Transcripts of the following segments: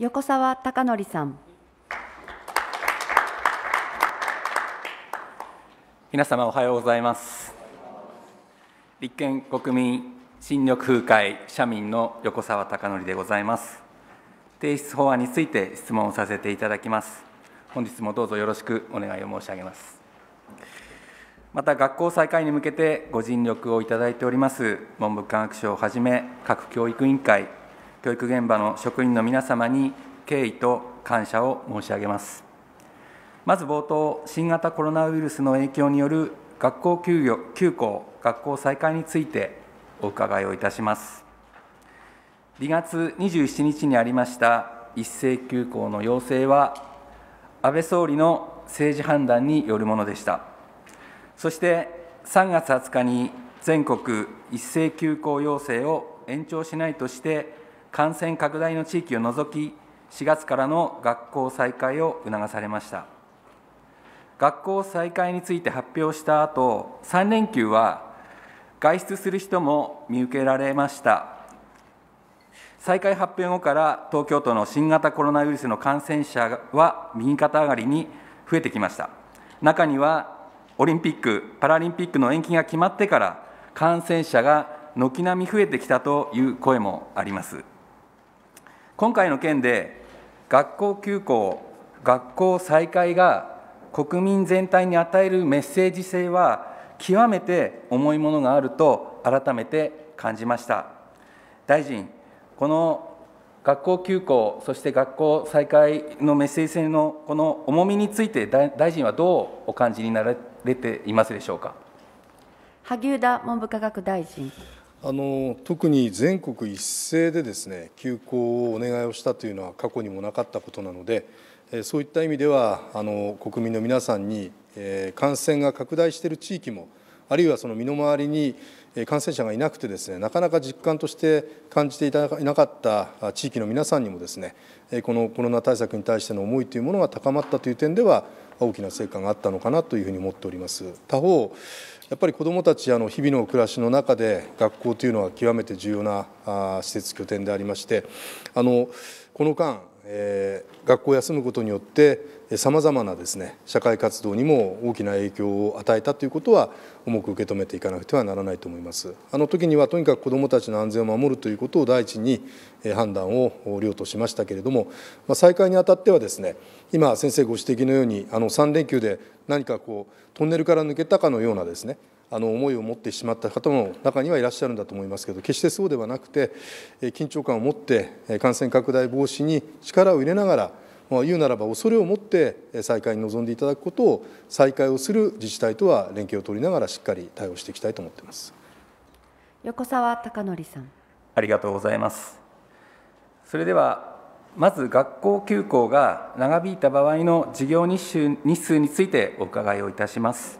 横沢貴則さん皆様おはようございます立憲国民新緑風会社民の横沢貴則でございます提出法案について質問をさせていただきます本日もどうぞよろしくお願いを申し上げますまた学校再開に向けてご尽力をいただいております文部科学省をはじめ各教育委員会教育現場の職員の皆様に敬意と感謝を申し上げますまず冒頭新型コロナウイルスの影響による学校休業休校学校再開についてお伺いをいたします2月27日にありました一斉休校の要請は安倍総理の政治判断によるものでしたそして3月20日に全国一斉休校要請を延長しないとして感染拡大の地域を除き、4月からの学校再開を促されました。学校再開について発表した後、3連休は外出する人も見受けられました。再開発表後から東京都の新型コロナウイルスの感染者は右肩上がりに増えてきました。中にはオリンピック・パラリンピックの延期が決まってから感染者が軒並み増えてきたという声もあります。今回の件で学校休校学校再開が国民全体に与えるメッセージ性は極めて重いものがあると改めて感じました大臣この学校休校そして学校再開のメッセージ性のこの重みについて大臣はどうお感じになられていますでしょうか萩生田文部科学大臣あの特に全国一斉でですね休校をお願いをしたというのは過去にもなかったことなのでそういった意味ではあの国民の皆さんに感染が拡大している地域もあるいはその身の回りに感染者がいなくてですねなかなか実感として感じていなかった地域の皆さんにもですねこのコロナ対策に対しての思いというものが高まったという点では大きな成果があったのかなというふうに思っております。他方やっぱり子どもたちあの日々の暮らしの中で学校というのは極めて重要な施設拠点でありましてあのこの間え学校を休むことによってさまざまなですね社会活動にも大きな影響を与えたということは重く受け止めていかなくてはならないと思いますあの時にはとにかく子どもたちの安全を守るということを第一に判断を量としましたけれども、ま再開にあたってはですね今先生ご指摘のようにあの3連休で何かこうトンネルから抜けたかのようなですねあの思いを持ってしまった方も中にはいらっしゃるんだと思いますけど決してそうではなくて緊張感を持って感染拡大防止に力を入れながらまあ、言うならば恐れを持って再開に臨んでいただくことを再開をする自治体とは連携を取りながらしっかり対応していきたいと思っています横澤貴則さんありがとうございますそれではまず学校休校が長引いた場合の授業日数日数についてお伺いをいたします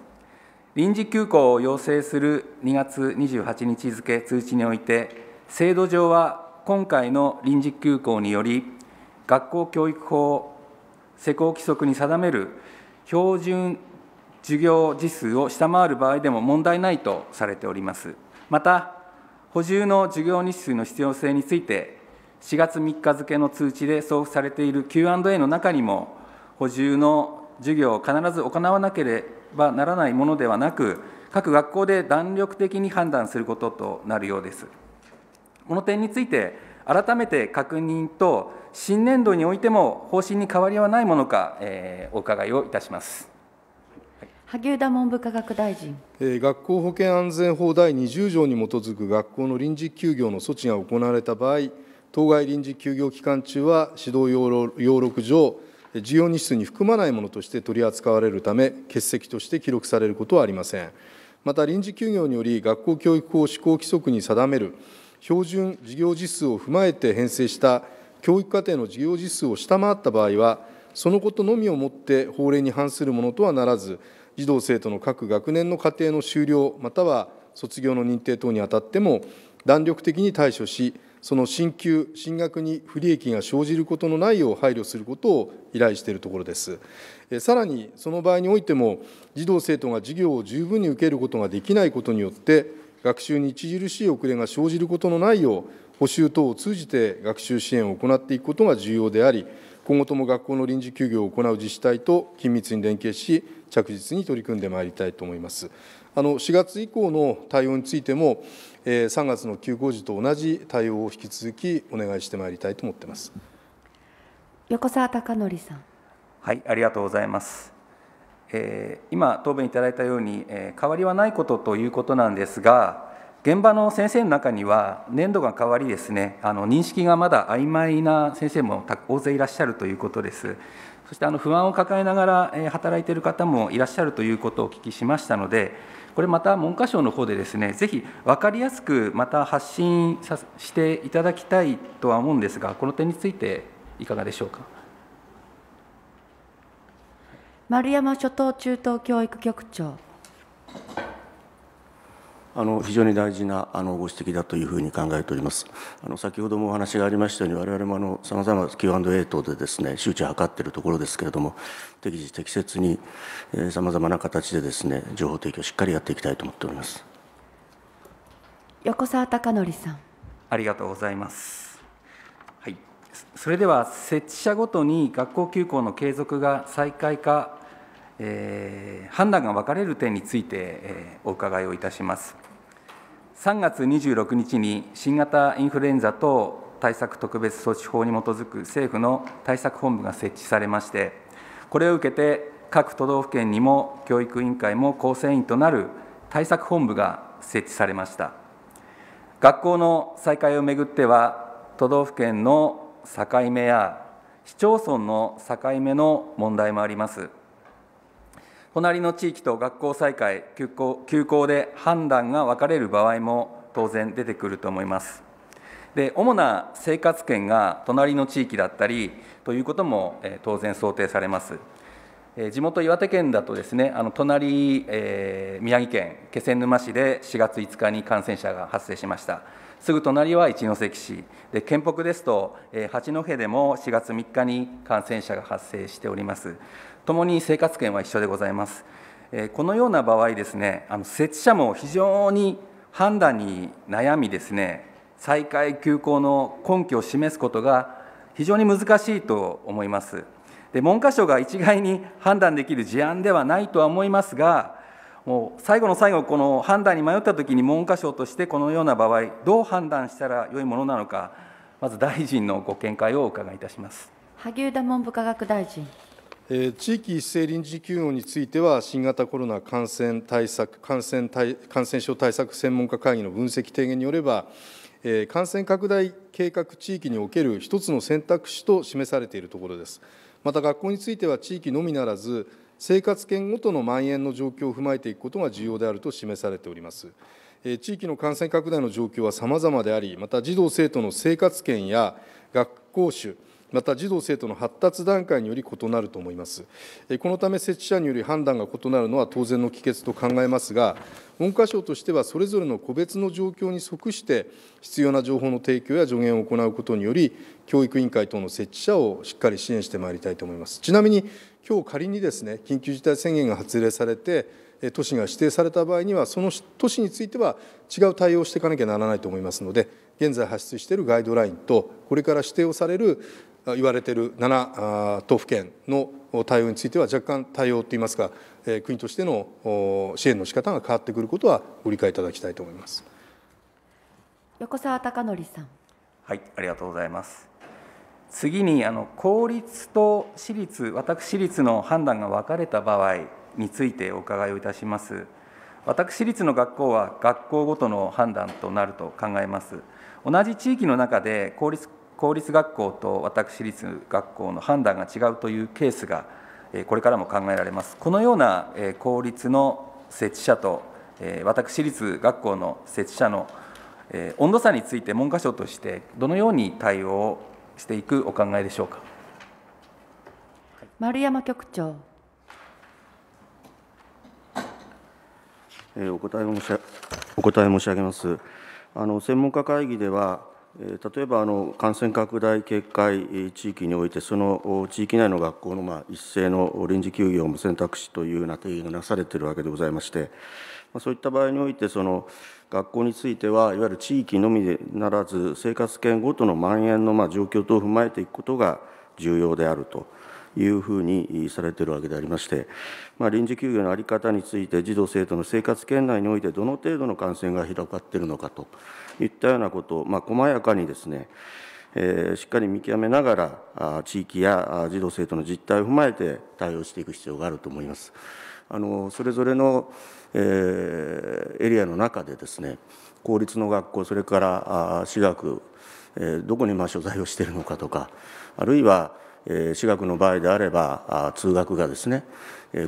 臨時休校を要請する2月28日付通知において、制度上は今回の臨時休校により、学校教育法施行規則に定める標準授業時数を下回る場合でも問題ないとされております。また、補充の授業日数の必要性について、4月3日付の通知で送付されている Q&A の中にも、補充の授業を必ず行わなければばならないものではなく、各学校で弾力的に判断することとなるようです。この点について、改めて確認と、新年度においても方針に変わりはないものか、えー、お伺いをいたします。萩生田文部科学大臣。学校保健安全法第20条に基づく学校の臨時休業の措置が行われた場合、当該臨時休業期間中は指導要録上、事要日数に含まないものとして取り扱われるため欠席として記録されることはありませんまた臨時休業により学校教育法施行規則に定める標準事業実数を踏まえて編成した教育課程の事業実数を下回った場合はそのことのみをもって法令に反するものとはならず児童生徒の各学年の課程の終了または卒業の認定等にあたっても弾力的に対処しその進級、進学に不利益が生じることのないよう配慮することを依頼しているところです。さらに、その場合においても、児童・生徒が授業を十分に受けることができないことによって、学習に著しい遅れが生じることのないよう、補習等を通じて学習支援を行っていくことが重要であり、今後とも学校の臨時休業を行う自治体と緊密に連携し、着実に取り組んでまいりたいと思います。あの4月以降の対応についても、3月の休校時と同じ対応を引き続きお願いしてまいりたいと思っています横澤孝則さんはいありがとうございます、えー、今答弁いただいたように、えー、変わりはないことということなんですが現場の先生の中には年度が変わりですねあの認識がまだ曖昧な先生も大勢いらっしゃるということですそしてあの不安を抱えながら働いている方もいらっしゃるということをお聞きしましたのでこれまた文科省の方でですね、ぜひ分かりやすくまた発信さしていただきたいとは思うんですが、この点についていかがでしょうか。丸山諸島中等教育局長。あの非常に大事なあのご指摘だというふうに考えております。あの先ほどもお話がありましたように、我々もあのさまざま Q&A 等でですね周知を図っているところですけれども、適時適切にさまざまな形でですね情報提供をしっかりやっていきたいと思っております。横澤孝則さん。ありがとうございます。はい、それでは設置者ごとに学校休校の継続が再開か。えー、判断が分かれる点について、えー、お伺いをいたします。3月26日に新型インフルエンザ等対策特別措置法に基づく政府の対策本部が設置されまして、これを受けて、各都道府県にも教育委員会も構成員となる対策本部が設置されました。学校の再開をめぐっては、都道府県の境目や市町村の境目の問題もあります。隣の地域と学校再開休校休校で判断が分かれる場合も当然出てくると思いますで主な生活圏が隣の地域だったりということも当然想定されます地元岩手県だとですねあの隣、えー、宮城県気仙沼市で4月5日に感染者が発生しましたすぐ隣は一関市で県北ですと、えー、八戸でも4月3日に感染者が発生しております共に生活圏は一緒でございます。このような場合ですね、あの設置者も非常に判断に悩みですね、再開休校の根拠を示すことが非常に難しいと思います。で文科省が一概に判断できる事案ではないとは思いますが、もう最後の最後、この判断に迷ったときに、文科省としてこのような場合、どう判断したらよいものなのか、まず大臣のご見解をお伺いいたします。萩生田文部科学大臣地域一斉臨時休業については、新型コロナ感染対策感染対感染症対策専門家会議の分析提言によれば、感染拡大計画地域における一つの選択肢と示されているところです。また学校については地域のみならず、生活圏ごとの蔓延の状況を踏まえていくことが重要であると示されております。地域の感染拡大の状況は様々であり、また児童・生徒の生活圏や学校種、また児童生徒の発達段階により異なると思いますこのため設置者により判断が異なるのは当然の帰結と考えますが文科省としてはそれぞれの個別の状況に即して必要な情報の提供や助言を行うことにより教育委員会等の設置者をしっかり支援してまいりたいと思いますちなみに今日仮にですね緊急事態宣言が発令されて都市が指定された場合には、その都市については違う対応をしていかなきゃならないと思いますので、現在発出しているガイドラインと、これから指定をされる言われている7都府県の対応については若干対応といいますか国としての支援の仕方が変わってくることはご理解いただきたいと思います横澤孝則さんはいありがとうございます次にあの公立と私立私立の判断が分かれた場合についてお伺いをいたします私立の学校は学校ごとの判断となると考えます同じ地域の中で公立公立学校と私立学校の判断が違うというケースがこれからも考えられます。このような公立の設置者と私立学校の設置者の温度差について文科省としてどのように対応をしていくお考えでしょうか。丸山局長。お答え申しお答え申し上げます。あの専門家会議では例えばあの感染拡大警戒地域において、その地域内の学校のまあ一斉の臨時休業も選択肢というような定義がなされているわけでございまして、そういった場合において、その学校については、いわゆる地域のみでならず、生活圏ごとの蔓延のまあ状況等を踏まえていくことが重要であると。いうふうにされているわけでありまして、まあ、臨時休業の在り方について、児童・生徒の生活圏内において、どの程度の感染が広がっているのかといったようなことを、まあ、細やかにですね、えー、しっかり見極めながら、地域や児童・生徒の実態を踏まえて対応していく必要があると思います。あのそれぞれの、えー、エリアの中でですね公立の学校それからあ私学、えー、どこにまあ所在をしているのかとかあるいは私学の場合であれば通学がですね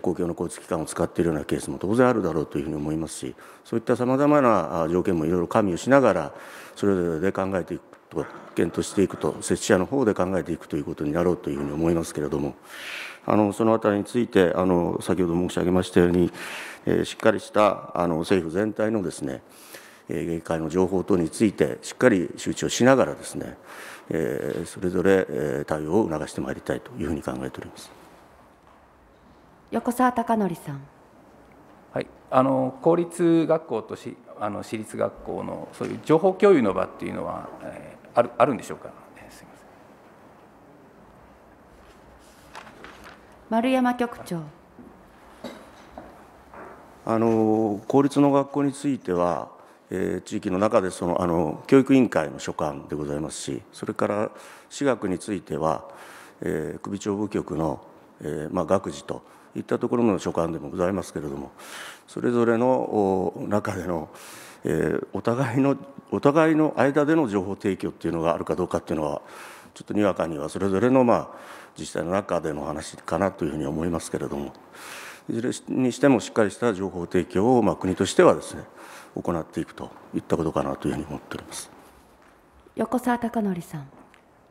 公共の交通機関を使っているようなケースも当然あるだろうというふうに思いますしそういったさまざまな条件もいろいろ加味をしながらそれぞれで考えていくと検討していくと設置者の方で考えていくということになろうというふうに思いますけれどもあのその辺りについてあの先ほど申し上げましたように、えしっかりしたあの政府全体のですね、え議会の情報等についてしっかり周知をしながらですねえー、それぞれ、えー、対応を促してまいりたいというふうに考えております横澤貴則さん。はい、あの公立学校としあの私立学校のそういう情報共有の場っていうのは、えー、あるあるんでしょうか、えー、すみません丸山局長あの公立の学校についてはえー、地域の中でそのあの教育委員会の所管でございますしそれから私学については、えー、首長部局の、えーまあ、学事といったところの所管でもございますけれどもそれぞれの中での、えー、お互いのお互いの間での情報提供っていうのがあるかどうかっていうのはちょっとにわかにはそれぞれのまあ自治体の中での話かなというふうに思いますけれどもいずれにしてもしっかりした情報提供をまあ国としてはですね行っていくといったことかなというふうに思っております横澤孝則さん。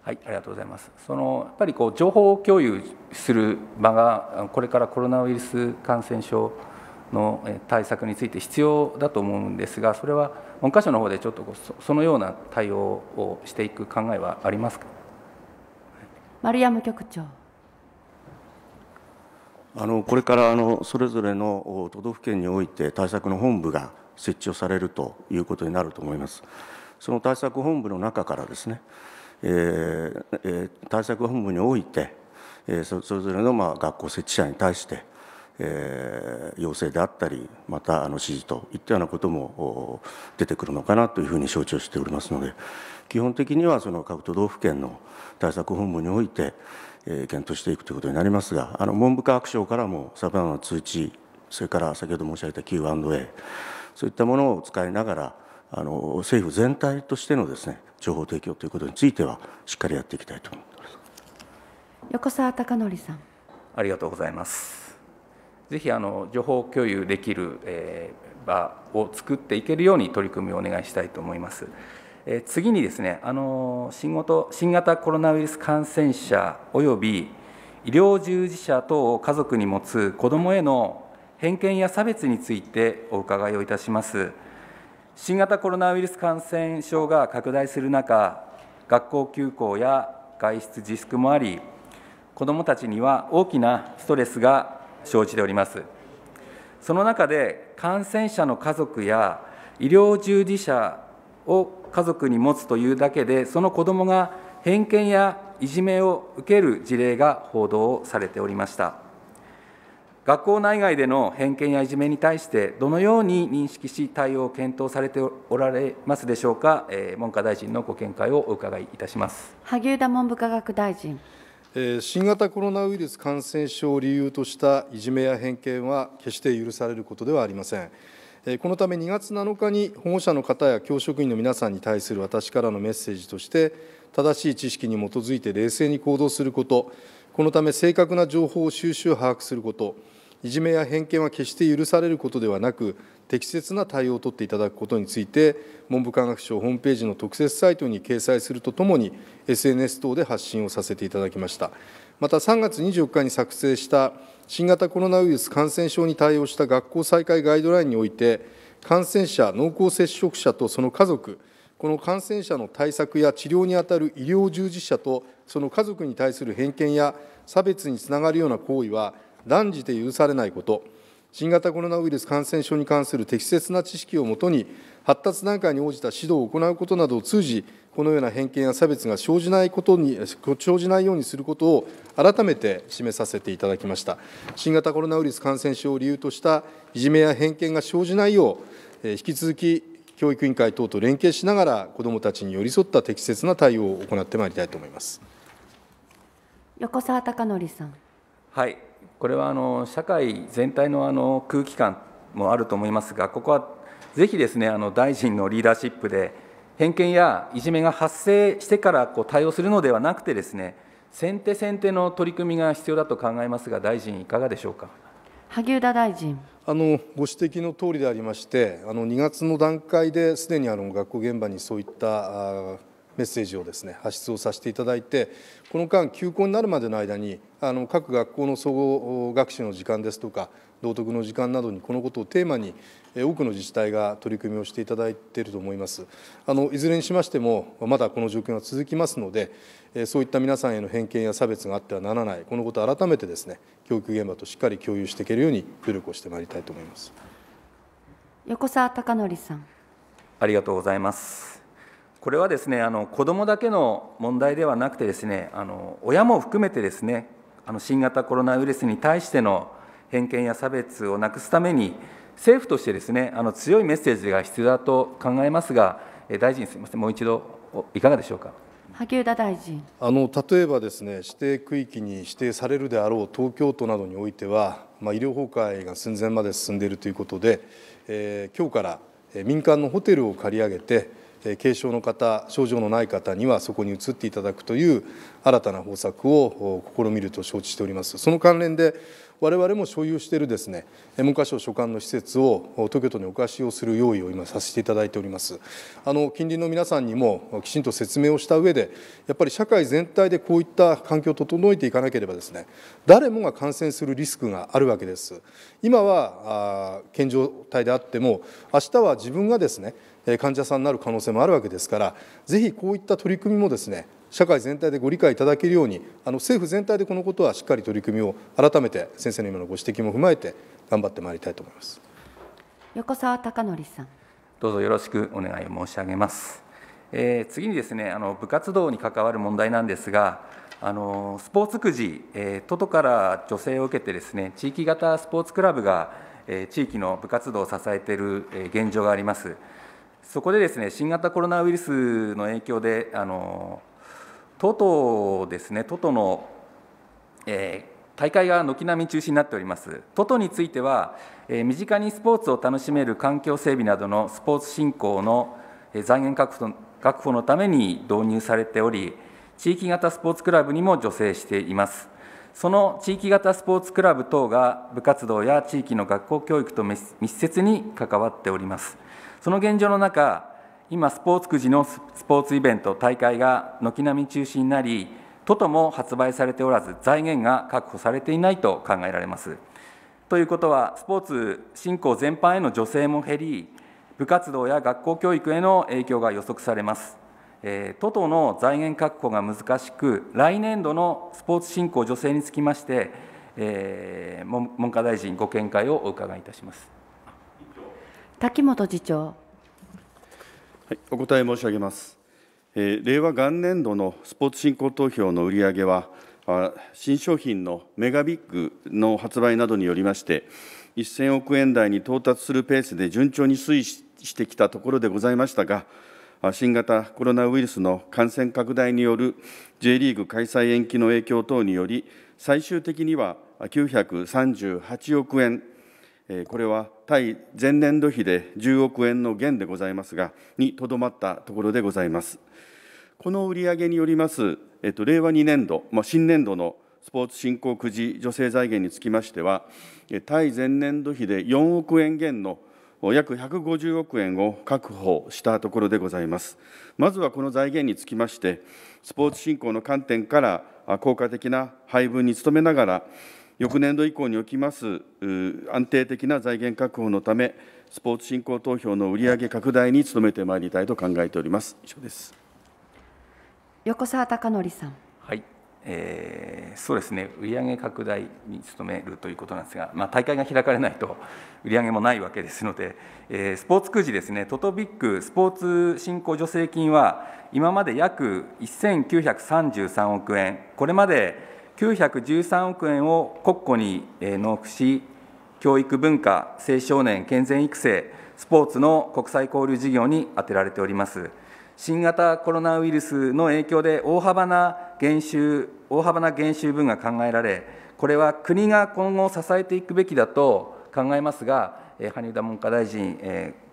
はい、ありがとうございます。そのやっぱりこう情報共有する場がこれからコロナウイルス感染症の対策について必要だと思うんですが、それは文科省の方でちょっとそのような対応をしていく考えはありますか。丸山局長。あのこれからあのそれぞれの都道府県において対策の本部が設置をされるということになると思います。その対策本部の中からですね、えーえー、対策本部において、えー、それぞれのまあ学校設置者に対して、えー、要請であったり、またあの指示といったようなことも出てくるのかなというふうに承知をしておりますので、基本的にはその各都道府県の対策本部において、えー、検討していくということになりますが、あの文部科学省からもさまざまな通知、それから先ほど申し上げた Q&A、そういったものを使いながらあの政府全体としてのですね情報提供ということについてはしっかりやっていきたいと思います横澤貴則さんありがとうございますぜひあの情報共有できる、えー、場を作っていけるように取り組みをお願いしたいと思います。え次にですねあの新ご新型コロナウイルス感染者および医療従事者等を家族に持つ子どもへの偏見や差別についてお伺いをいたします。新型コロナウイルス感染症が拡大する中、学校休校や外出自粛もあり、子どもたちには大きなストレスが生じております。その中で、感染者の家族や医療従事者を家族に持つというだけで、その子どもが偏見やいじめを受ける事例が報道されておりました。学校内外での偏見やいじめに対して、どのように認識し、対応を検討されておられますでしょうか、え文科大臣のご見解をお伺いいたします萩生田文部科学大臣。新型コロナウイルス感染症を理由としたいじめや偏見は、決して許されることではありません。このため2月7日に保護者の方や教職員の皆さんに対する私からのメッセージとして、正しい知識に基づいて冷静に行動すること、このため正確な情報を収集・把握すること、いじめや偏見は決して許されることではなく適切な対応を取っていただくことについて文部科学省ホームページの特設サイトに掲載するとともに SNS 等で発信をさせていただきましたまた3月24日に作成した新型コロナウイルス感染症に対応した学校再開ガイドラインにおいて感染者濃厚接触者とその家族この感染者の対策や治療に当たる医療従事者とその家族に対する偏見や差別につながるような行為は断じて許されないこと新型コロナウイルス感染症に関する適切な知識をもとに発達段階に応じた指導を行うことなどを通じこのような偏見や差別が生じないことに生じないようにすることを改めて示させていただきました新型コロナウイルス感染症を理由としたいじめや偏見が生じないよう引き続き教育委員会等と連携しながら子どもたちに寄り添った適切な対応を行ってまいりたいと思います横澤貴則さんはいこれはあの社会全体のあの空気感もあると思いますが、ここはぜひですねあの大臣のリーダーシップで、偏見やいじめが発生してからこう対応するのではなくてですね、先手先手の取り組みが必要だと考えますが、大臣、いかがでしょうか。萩生田大臣あのご指摘の通りでありまして、あの2月の段階ですでにあの学校現場にそういったメッセージをですね発出をさせていただいてこの間休校になるまでの間にあの各学校の総合学習の時間ですとか道徳の時間などにこのことをテーマに多くの自治体が取り組みをしていただいていると思いますあのいずれにしましてもまだこの状況が続きますのでそういった皆さんへの偏見や差別があってはならないこのことを改めてですね教育現場としっかり共有していけるように努力をしてまいりたいと思います横澤孝則さんありがとうございますこれはですねあの子どもだけの問題ではなくてですねあの親も含めてですねあの新型コロナウイルスに対しての偏見や差別をなくすために政府としてですねあの強いメッセージが必要だと考えますが大臣すみませんもう一度いかがでしょうか。萩生田大臣あの例えばですね指定区域に指定されるであろう東京都などにおいては、まあ、医療崩壊が寸前まで進んでいるということで、えー、今日から民間のホテルを借り上げて軽症の方症状のない方にはそこに移っていただくという新たな方策を試みると承知しておりますその関連で我々も所有しているですね文科省所管の施設を東京都にお貸しをする用意を今させていただいておりますあの近隣の皆さんにもきちんと説明をした上でやっぱり社会全体でこういった環境を整えていかなければですね誰もが感染するリスクがあるわけです今は健常体であっても明日は自分がですね患者さんになる可能性もあるわけですからぜひこういった取り組みもですね社会全体でご理解いただけるようにあの政府全体でこのことはしっかり取り組みを改めて先生の今のご指摘も踏まえて頑張ってまいりたいと思います横澤孝則さんどうぞよろしくお願いを申し上げます、えー、次にですねあの部活動に関わる問題なんですがあのスポーツくじ、えー、都から助成を受けてですね地域型スポーツクラブが、えー、地域の部活動を支えている、えー、現状がありますそこでですね新型コロナウイルスの影響であの都とですね都との、えー、大会が軒並み中止になっております都とについては、えー、身近にスポーツを楽しめる環境整備などのスポーツ振興の財源確保確保のために導入されており地域型スポーツクラブにも助成していますその地域型スポーツクラブ等が部活動や地域の学校教育と密接に関わっております。その現状の中今スポーツくじのスポーツイベント大会が軒並み中止になり都とも発売されておらず財源が確保されていないと考えられますということはスポーツ振興全般への助成も減り部活動や学校教育への影響が予測されますえー、都との財源確保が難しく、来年度のスポーツ振興助成につきまして、えー、文科大臣、ご見解をお伺いいたします。滝本次長、はい、お答え申し上げます、えー、令和元年度のスポーツ振興投票の売り上げは新商品のメガビッグの発売などによりまして1000億円台に到達するペースで順調に推移してきたところでございましたが新型コロナウイルスの感染拡大による J リーグ開催延期の影響等により最終的には938億円これは対前年度比で10億円の減でございますが、にとどまったところでございます。この売上によります、えっと、令和2年度、まあ、新年度のスポーツ振興くじ助成財源につきましては、対前年度比で4億円減の約150億円を確保したところでございます。まずはこの財源につきまして、スポーツ振興の観点から効果的な配分に努めながら、翌年度以降におきます安定的な財源確保のため、スポーツ振興投票の売上拡大に努めてまいりたいと考えております。以上です。横澤孝則さん。はい。えー、そうですね売上拡大に努めるということなんですが、まあ、大会が開かれないと売上もないわけですので、えー、スポーツくじですね、トトビックスポーツ振興助成金は、今まで約1933億円、これまで913億円を国庫に納付し、教育、文化、青少年、健全育成、スポーツの国際交流事業に充てられております。新型コロナウイルスの影響で大幅な減収、大幅な減収分が考えられ、これは国が今後支えていくべきだと考えますが、羽生田文科大臣、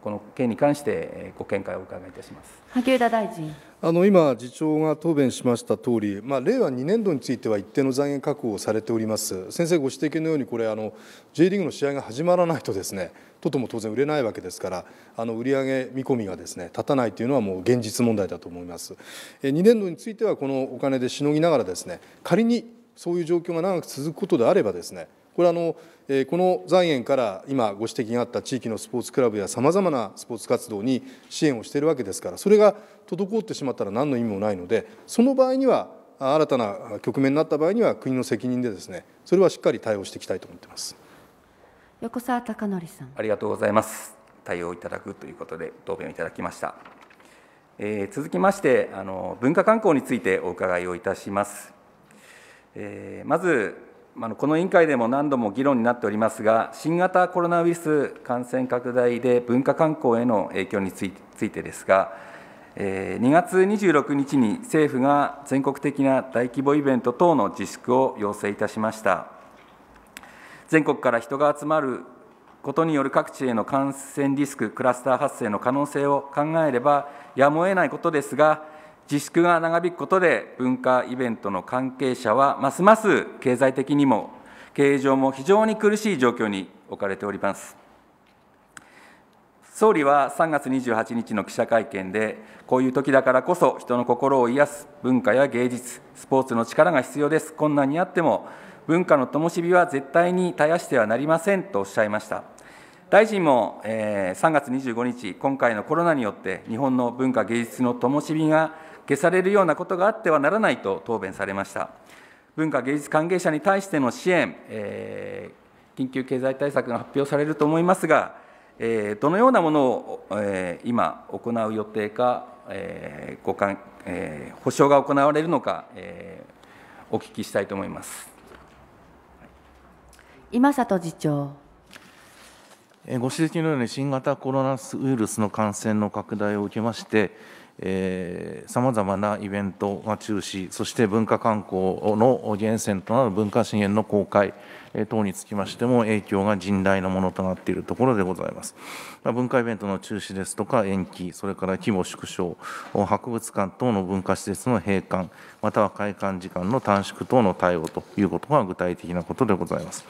この件に関してご見解をお伺いいたします。萩生田大臣あの今、次長が答弁しました通り、まあ、令和2年度については一定の財源確保をされております、先生ご指摘のように、これあの、J リーグの試合が始まらないとですね、とても当然売れないわけですから、あの売上見込みがですね立たないというのはもう現実問題だと思います。2年度についてはこのお金でしのぎながらですね、仮にそういう状況が長く続くことであればですね、これあの、えこの財源から今ご指摘があった地域のスポーツクラブやさまざまなスポーツ活動に支援をしているわけですからそれが滞ってしまったら何の意味もないのでその場合には新たな局面になった場合には国の責任でですねそれはしっかり対応していきたいと思ってます横澤孝則さんありがとうございます対応いただくということで答弁をいただきました、えー、続きましてあの文化観光についてお伺いをいたします、えー、まずあのこの委員会でも何度も議論になっておりますが、新型コロナウイルス感染拡大で文化観光への影響についてですが、2月26日に政府が全国的な大規模イベント等の自粛を要請いたしました。全国から人が集まることによる各地への感染リスク、クラスター発生の可能性を考えれば、やむを得ないことですが、自粛が長引くことで文化イベントの関係者はますます経済的にも経営上も非常に苦しい状況に置かれております総理は3月28日の記者会見でこういう時だからこそ人の心を癒す文化や芸術スポーツの力が必要です困難にあっても文化の灯火は絶対に絶やしてはなりませんとおっしゃいました大臣も、えー、3月25日今回のコロナによって日本の文化芸術の灯火が消されるようなことがあってはならないと答弁されました文化芸術関係者に対しての支援、えー、緊急経済対策が発表されると思いますが、えー、どのようなものを、えー、今行う予定か、えーごかんえー、保証が行われるのか、えー、お聞きしたいと思います今里次長。ご指摘のように新型コロナウイルスの感染の拡大を受けまして、さまざまなイベントが中止、そして文化観光の源泉となる文化資源の公開等につきましても影響が甚大なものとなっているところでございます。文化イベントの中止ですとか延期、それから規模縮小、博物館等の文化施設の閉館、または開館時間の短縮等の対応ということが具体的なことでございます。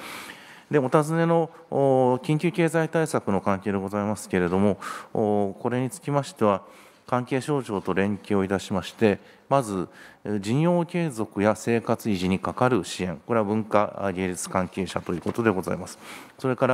でお尋ねの緊急経済対策の関係でございますけれども、これにつきましては、関係省庁と連携をいたしましてまず事業継続や生活維持にかかる支援これは文化芸術関係者ということでございますそれか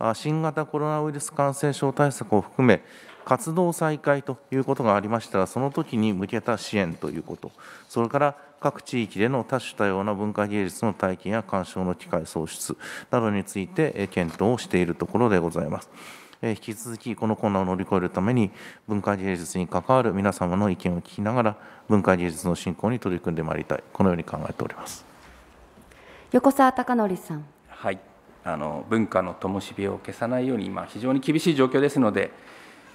ら新型コロナウイルス感染症対策を含め活動再開ということがありましたらその時に向けた支援ということそれから各地域での多種多様な文化芸術の体験や鑑賞の機会創出などについて検討をしているところでございます。引き続きこのコーナを乗り越えるために文化芸術に関わる皆様の意見を聞きながら文化芸術の振興に取り組んでまいりたいこのように考えております横澤孝則さんはいあの文化の灯火を消さないように今非常に厳しい状況ですので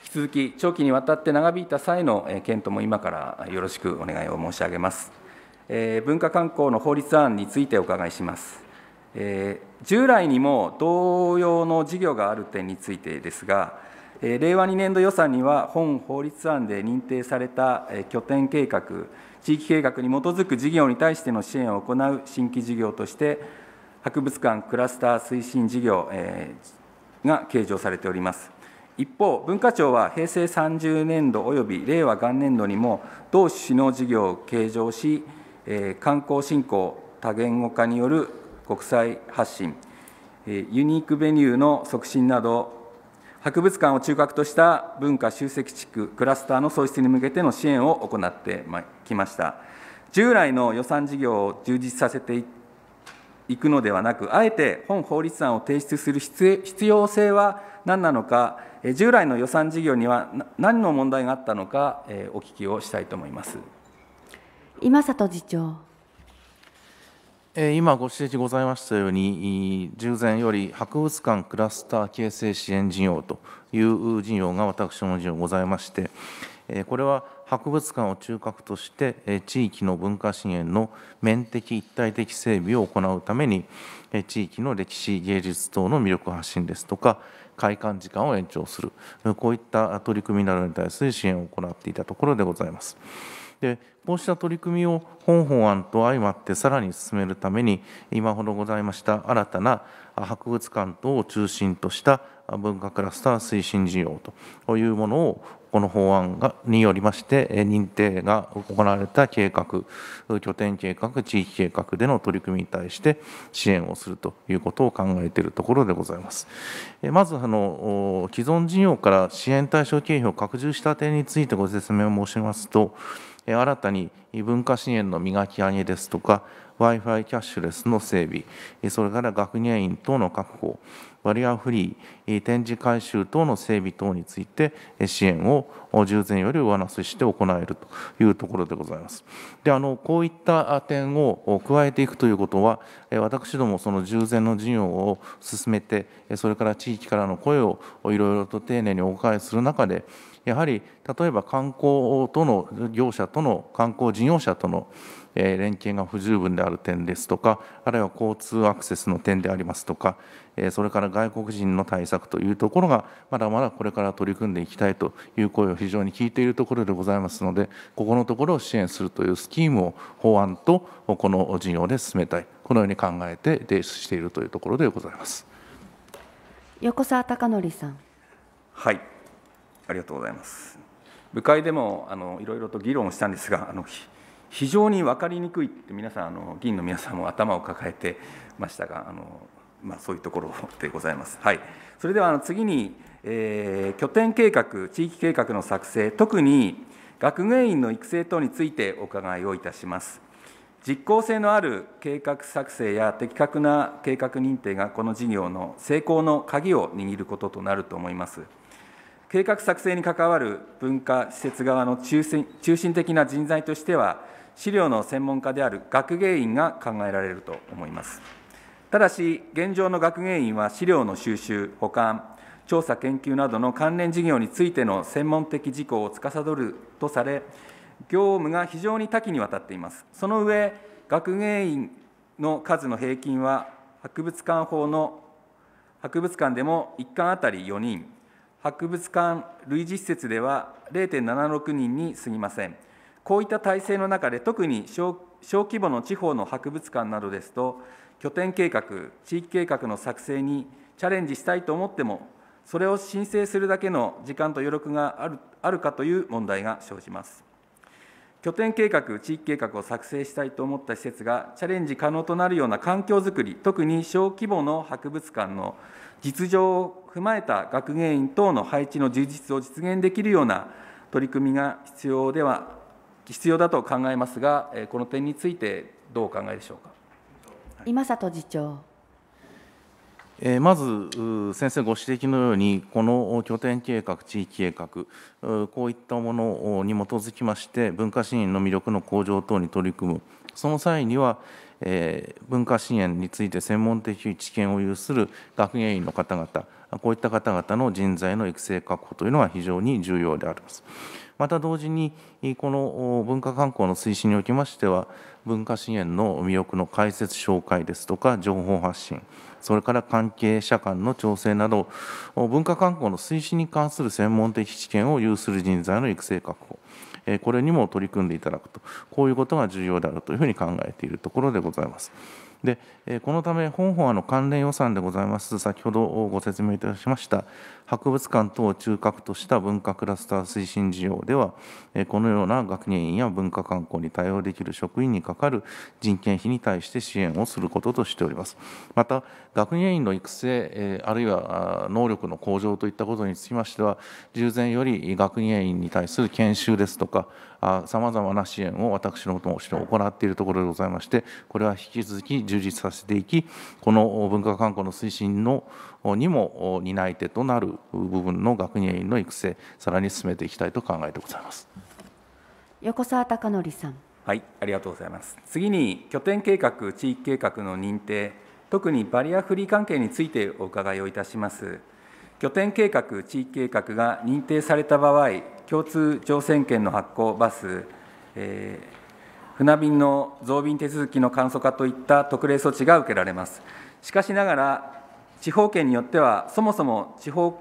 引き続き長期にわたって長引いた際の検討も今からよろしくお願いを申し上げます、えー、文化観光の法律案についてお伺いしますえー、従来にも同様の事業がある点についてですが、えー、令和2年度予算には、本法律案で認定された、えー、拠点計画、地域計画に基づく事業に対しての支援を行う新規事業として、博物館クラスター推進事業、えー、が計上されております。一方、文化庁は平成30年度および令和元年度にも、同種の事業を計上し、えー、観光振興、多言語化による国際発信、ユニークベニューの促進など、博物館を中核とした文化集積地区、クラスターの創出に向けての支援を行ってきました。従来の予算事業を充実させていくのではなく、あえて本法律案を提出する必要性は何なのか、従来の予算事業には何の問題があったのか、お聞きをしたいと思います今里次長。今ご指摘ございましたように、従前より博物館クラスター形成支援事業という事業が私の事業ございまして、これは博物館を中核として地域の文化支援の面的一体的整備を行うために地域の歴史芸術等の魅力発信ですとか開館時間を延長するこういった取り組みなどに対する支援を行っていたところでございます。でこうした取り組みを本法案と相まってさらに進めるために今ほどございました新たな博物館等を中心とした文化クラスター推進事業というものをこの法案がによりまして認定が行われた計画拠点計画地域計画での取り組みに対して支援をするということを考えているところでございますまずあの既存事業から支援対象経費を拡充した点についてご説明を申しますと新たに文化支援の磨き上げですとか、Wi-Fi キャッシュレスの整備、それから学芸員等の確保、バリアフリー、展示改修等の整備等について支援を従前より上乗せして行えるというところでございます。であのこういった点を加えていくということは、私どもその従前の事業を進めて、それから地域からの声をいろいろと丁寧にお伺いする中で、やはり例えば観光との業者との観光事業者との連携が不十分である点ですとかあるいは交通アクセスの点でありますとかそれから外国人の対策というところがまだまだこれから取り組んでいきたいという声を非常に聞いているところでございますのでここのところを支援するというスキームを法案とこの事業で進めたいこのように考えて提出しているというところでございます横澤孝則さん。はいありがとうございます部会でもあのいろいろと議論をしたんですがあの非常に分かりにくいって皆さんあの議員の皆さんも頭を抱えてましたがあの、まあ、そういうところでございます。はい、それではあの次に、えー、拠点計画地域計画の作成特に学芸員の育成等についてお伺いをいたします。実効性のある計画作成や的確な計画認定がこの事業の成功の鍵を握ることとなると思います。計画作成に関わる文化施設側の中心中心的な人材としては、資料の専門家である学芸員が考えられると思います。ただし、現状の学芸員は資料の収集、保管、調査研究などの関連事業についての専門的事項を司るとされ、業務が非常に多岐にわたっています。その上、学芸員の数の平均は、博物館法の博物館でも1館あたり4人、博物館類似施設では0.76人に過ぎませんこういった体制の中で特に小規模の地方の博物館などですと拠点計画地域計画の作成にチャレンジしたいと思ってもそれを申請するだけの時間と余力があるあるかという問題が生じます拠点計画地域計画を作成したいと思った施設がチャレンジ可能となるような環境づくり特に小規模の博物館の実情を踏まえた学芸員等の配置の充実を実現できるような取り組みが必要では必要だと考えますが、この点についてどうお考えでしょうか。今里次長。えまず先生ご指摘のようにこの拠点計画地域計画こういったものに基づきまして文化資源の魅力の向上等に取り組むその際にはえ文化支援について専門的知見を有する学芸員の方々こういった方々の人材の育成確保というのが非常に重要であります。また同時にこの文化観光の推進におきましては文化支援の魅力の解説紹介ですとか情報発信それから関係者間の調整など文化観光の推進に関する専門的知見を有する人材の育成確保これにも取り組んでいただくとこういうことが重要であるというふうに考えているところでございます。でこのため本法案の関連予算でございます先ほどご説明いたしました博物館等を中核とした文化クラスター推進事業ではこのような学芸員や文化観光に対応できる職員にかかる人件費に対して支援をすることとしておりますまた学芸員の育成あるいは能力の向上といったことにつきましては従前より学芸員に対する研修ですとかさまざまな支援を私のともして行っているところでございましてこれは引き続き充実させていきこの文化観光の推進のにも担い手となる部分の学芸員の育成さらに進めていきたいと考えてございます横澤貴則さんはいありがとうございます次に拠点計画地域計画の認定特にバリアフリー関係についてお伺いをいたします拠点計画地域計画が認定された場合共通乗船券の発行バス、えー船便の増便手続きの簡素化といった特例措置が受けられます。しかしながら、地方圏によってはそもそも地方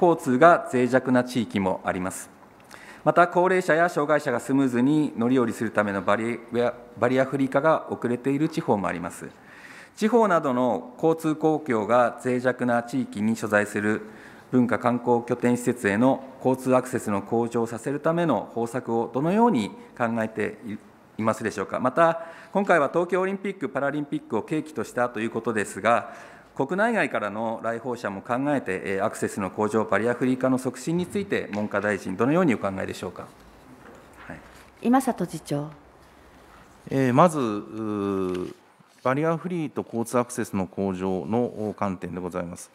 交通が脆弱な地域もありますまた高齢者や障害者がスムーズに乗り降りするためのバリバリアフリー化が遅れている地方もあります地方などの交通公共が脆弱な地域に所在する文化観光拠点施設への交通アクセスの向上をさせるための方策をどのように考えていますでしょうかまた今回は東京オリンピック・パラリンピックを契機としたということですが国内外からの来訪者も考えて、アクセスの向上、バリアフリー化の促進について、文科大臣、どのようにお考えでしょうか。はい、今里次長えー、まずバリアフリーと交通アクセスの向上の観点でございます。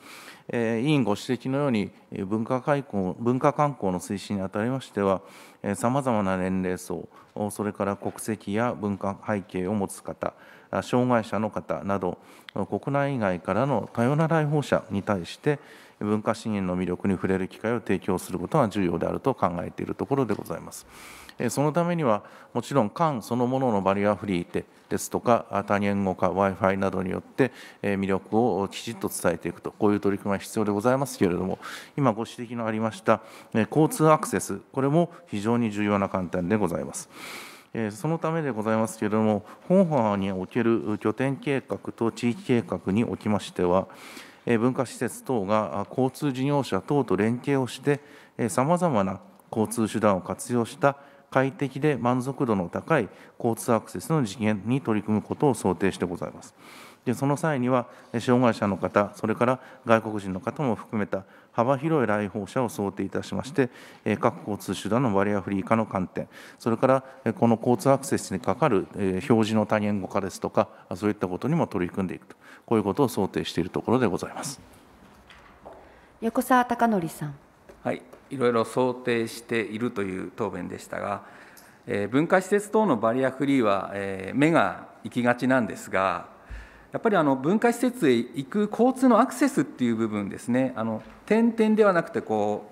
え委員ご指摘のように文化開港、文化観光の推進にあたりましては、さまざまな年齢層、それから国籍や文化背景を持つ方、障害者の方など、国内外からの多様な来訪者に対して、文化資源の魅力に触れる機会を提供することが重要であると考えているところでございます。そのためにはもちろん缶そのもののバリアフリーでですとか多言語化 w i f i などによって魅力をきちっと伝えていくとこういう取り組みは必要でございますけれども今ご指摘のありました交通アクセスこれも非常に重要な観点でございます。そのためでございますけれども、本法における拠点計画と地域計画におきましては、文化施設等が交通事業者等と連携をして、さまざまな交通手段を活用した快適で満足度の高い交通アクセスの実現に取り組むことを想定してございます。でその際には障害者の方それから外国人の方も含めた幅広い来訪者を想定いたしまして各交通手段のバリアフリー化の観点それからこの交通アクセスにかかる表示の多言語化ですとかそういったことにも取り組んでいくとこういうことを想定しているところでございます横澤孝則さんはい、いろいろ想定しているという答弁でしたが、えー、文化施設等のバリアフリーは、えー、目が行きがちなんですが、やっぱりあの文化施設へ行く交通のアクセスっていう部分ですね、あの点々ではなくてこ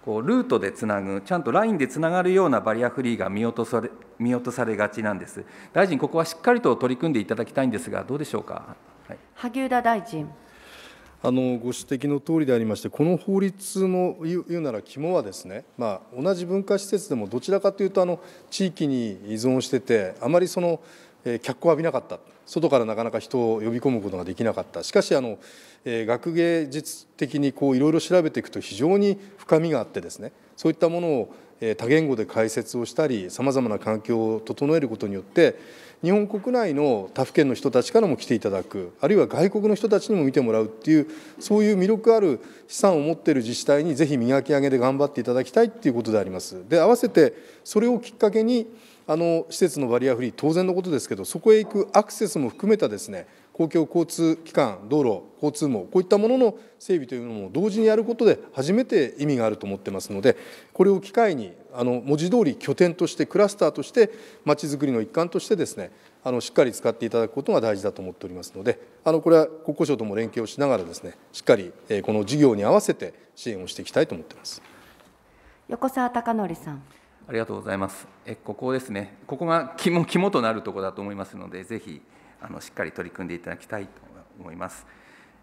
う、こうルートでつなぐ、ちゃんとラインでつながるようなバリアフリーが見落とされ見落とされがちなんです。大臣、ここはしっかりと取り組んでいただきたいんですが、どうでしょうか。はい、萩生田大臣あのご指摘の通りでありまして、この法律の言うなら肝はですね、まあ、同じ文化施設でもどちらかというとあの地域に依存してて、あまりその脚光を浴びなかった、外からなかなか人を呼び込むことができなかった、しかしあの学芸術的にいろいろ調べていくと非常に深みがあってですね、そういったものを多言語で解説をしたり、さまざまな環境を整えることによって、日本国内の他府県の人たちからも来ていただくあるいは外国の人たちにも見てもらうっていうそういう魅力ある資産を持っている自治体にぜひ磨き上げで頑張っていただきたいっていうことであります。で合わせてそれをきっかけにあの施設のバリアフリー当然のことですけどそこへ行くアクセスも含めたですね公共交通機関道路交通網こういったものの整備というのも同時にやることで初めて意味があると思ってますのでこれを機会にあの文字通り拠点としてクラスターとしてまちづくりの一環としてですねあのしっかり使っていただくことが大事だと思っておりますのであのこれは国交省とも連携をしながらですねしっかりこの事業に合わせて支援をしていきたいと思っています横澤孝則さんありがとうございますえここですねここが肝肝となるところだと思いますのでぜひあのしっかり取り組んでいただきたいと思います。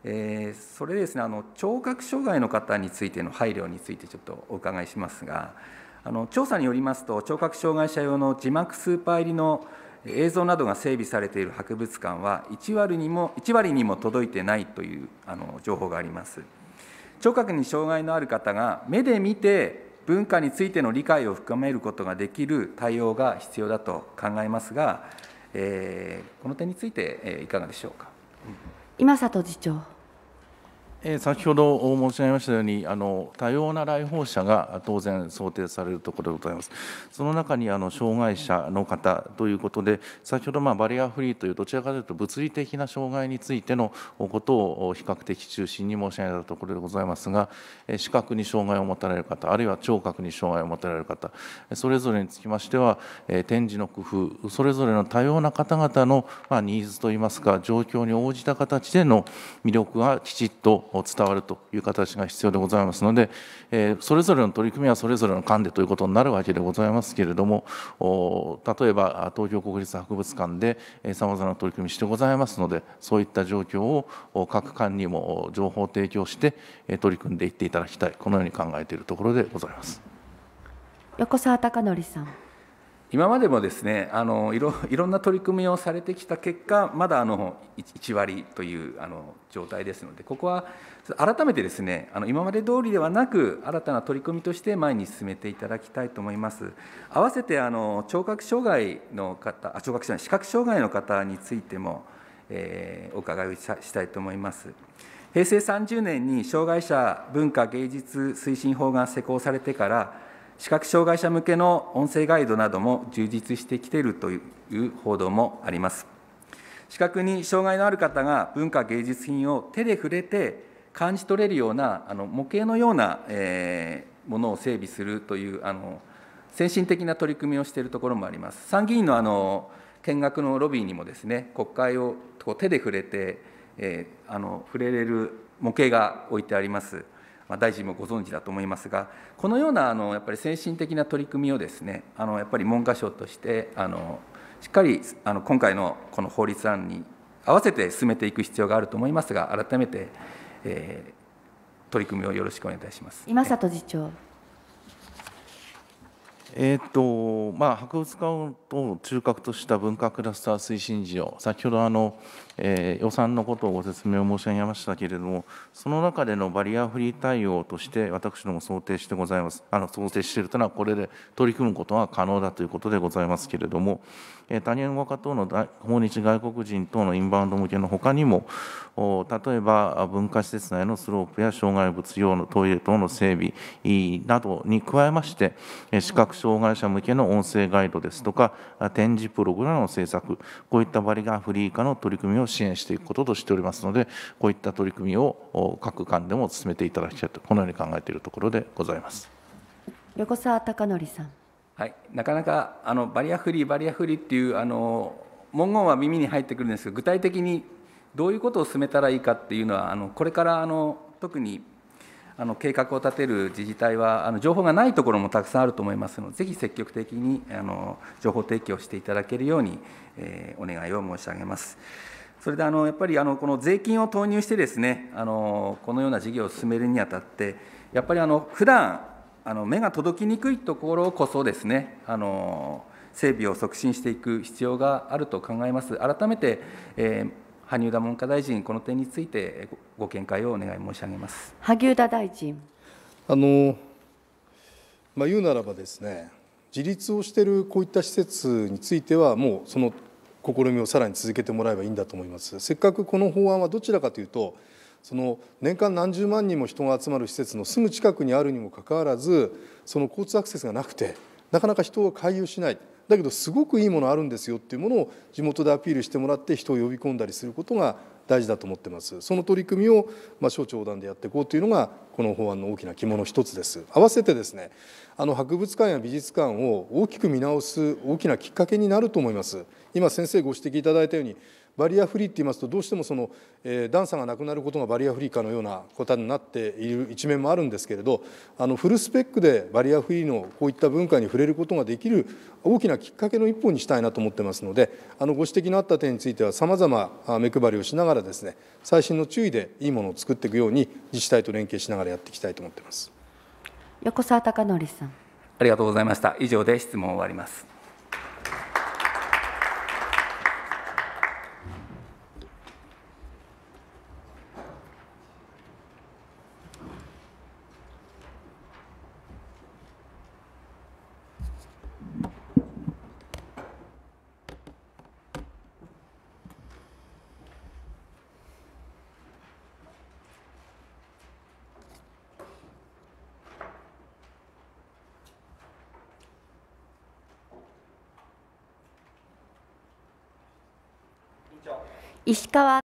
えー、それですねあの聴覚障害の方についての配慮についてちょっとお伺いしますがあの調査によりますと聴覚障害者用の字幕スーパー入りの映像などが整備されている博物館は1割にも ,1 割にも届いてないというあの情報があります聴覚に障害のある方が目で見て文化についての理解を深めることができる対応が必要だと考えますがえー、この点について、えー、いかがでしょうか。今里次長先ほど申し上げましたように、あの多様な来訪者が当然想定されるところでございます。その中にあの障害者の方ということで、先ほどまあバリアフリーというどちらかというと物理的な障害についてのことを比較的中心に申し上げたところでございますが、視覚に障害を持たれる方、あるいは聴覚に障害を持たれる方、それぞれにつきましては展示の工夫、それぞれの多様な方々のまニーズといいますか状況に応じた形での魅力がきちっとと伝わるという形が必要でございますので、えそれぞれの取り組みはそれぞれの間でということになるわけでございますけれども例えば東京国立博物館でさまざまな取り組みしてございますのでそういった状況を各館にも情報を提供して取り組んでいっていただきたいこのように考えているところでございます。横澤孝則さん今までもですねあのいろいろんな取り組みをされてきた結果まだあの 1, 割というあの状態ですのでここは改めてですねあの今まで通りではなく新たな取り組みとして前に進めていただきたいと思います合わせてあの聴覚障害の方あ聴覚障害視覚障害の方についても、えー、お伺いをしたいと思います平成30年に障害者文化芸術推進法が施行されてから視覚障害者向けの音声ガイドなども充実してきているという報道もあります。視覚に障害のある方が文化芸術品を手で触れて感じ取れるようなあの模型のような、えー、ものを整備するというあの先進的な取り組みをしているところもあります。参議院のあの見学のロビーにもですね国会をこう手で触れて、えー、あの触れれる模型が置いてあります。まあ、大臣もご存知だと思いますが、このようなあのやっぱり先進的な取り組みをですね、あのやっぱり文科省としてあのしっかりあの今回のこの法律案に合わせて進めていく必要があると思いますが、改めて、えー、取り組みをよろしくお願いいたします。今里次長。えーとまあ、博物館を中核とした文化クラスター推進事業、先ほどあのえー、予算のことをご説明を申し上げましたけれども、その中でのバリアフリー対応として、私ども想定してございます、あの想定しているというのは、これで取り組むことが可能だということでございますけれども、えー、多言語化等の訪日外国人等のインバウンド向けのほかにも、例えば文化施設内のスロープや障害物用のトイレ等の整備などに加えまして、視覚障害者向けの音声ガイドですとか、展示プログラムの制作、こういったバリアフリー化の取り組みを支援していくこととしておりますのでこういった取り組みを各間でも進めていただきたいとこのように考えているところでございます横澤孝則さん、はい、なかなかあのバリアフリーバリアフリーっていうあの文言は耳に入ってくるんですが具体的にどういうことを進めたらいいかっていうのはあのこれからあの特にあの計画を立てる自治体はあの情報がないところもたくさんあると思いますのでぜひ積極的にあの情報提供していただけるように、えー、お願いを申し上げます。それであのやっぱりあのこの税金を投入してですねあのこのような事業を進めるにあたってやっぱりあの普段あの目が届きにくいところこそですねあの整備を促進していく必要があると考えます改めて、えー、萩生田文科大臣この点についてご見解をお願い申し上げます萩生田大臣あの、まあ、言うならばですね自立をしているこういった施設についてはもうその試みをさらに続けてもらえばいいんだと思いますせっかくこの法案はどちらかというとその年間何十万人も人が集まる施設のすぐ近くにあるにもかかわらずその交通アクセスがなくてなかなか人を回遊しないだけどすごくいいものあるんですよっていうものを地元でアピールしてもらって人を呼び込んだりすることが大事だと思ってますその取り組みを、まあ、省庁横断でやっていこうというのがこの法案の大きな肝の一つです合わせてですねあの博物館や美術館を大きく見直す大きなきっかけになると思います今先生ご指摘いただいたようにバリアフリーって言いますとどうしてもその、えー、ダがなくなることがバリアフリーかのようなことになっている一面もあるんですけれどあのフルスペックでバリアフリーのこういった文化に触れることができる大きなきっかけの一歩にしたいなと思ってますのであのご指摘のあった点についてはさまざま目配りをしながらですね最新の注意でいいものを作っていくように自治体と連携しながらやっていきたいと思ってます横澤孝則さんありがとうございました以上で質問を終わります石川